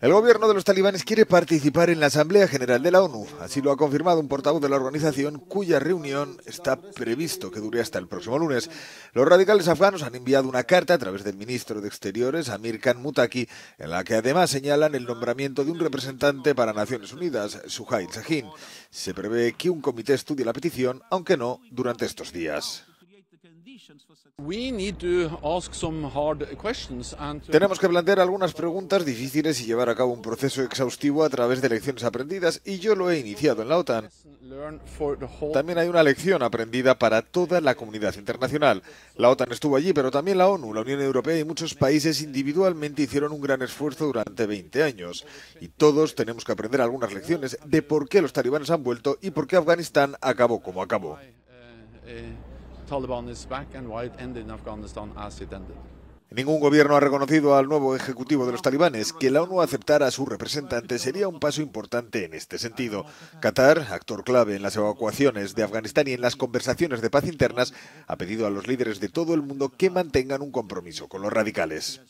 El gobierno de los talibanes quiere participar en la Asamblea General de la ONU, así lo ha confirmado un portavoz de la organización cuya reunión está previsto que dure hasta el próximo lunes. Los radicales afganos han enviado una carta a través del ministro de Exteriores, Amir Khan Mutaki, en la que además señalan el nombramiento de un representante para Naciones Unidas, Suhail Sahin. Se prevé que un comité estudie la petición, aunque no durante estos días. Tenemos que plantear algunas preguntas difíciles y llevar a cabo un proceso exhaustivo a través de lecciones aprendidas, y yo lo he iniciado en la OTAN. También hay una lección aprendida para toda la comunidad internacional. La OTAN estuvo allí, pero también la ONU, la Unión Europea y muchos países individualmente hicieron un gran esfuerzo durante 20 años. Y todos tenemos que aprender algunas lecciones de por qué los talibanes han vuelto y por qué Afganistán acabó como acabó. Uh, uh, Ningún gobierno ha reconocido al nuevo ejecutivo de los talibanes. Que la ONU aceptara a su representante sería un paso importante en este sentido. Qatar, actor clave en las evacuaciones de Afganistán y en las conversaciones de paz internas, ha pedido a los líderes de todo el mundo que mantengan un compromiso con los radicales.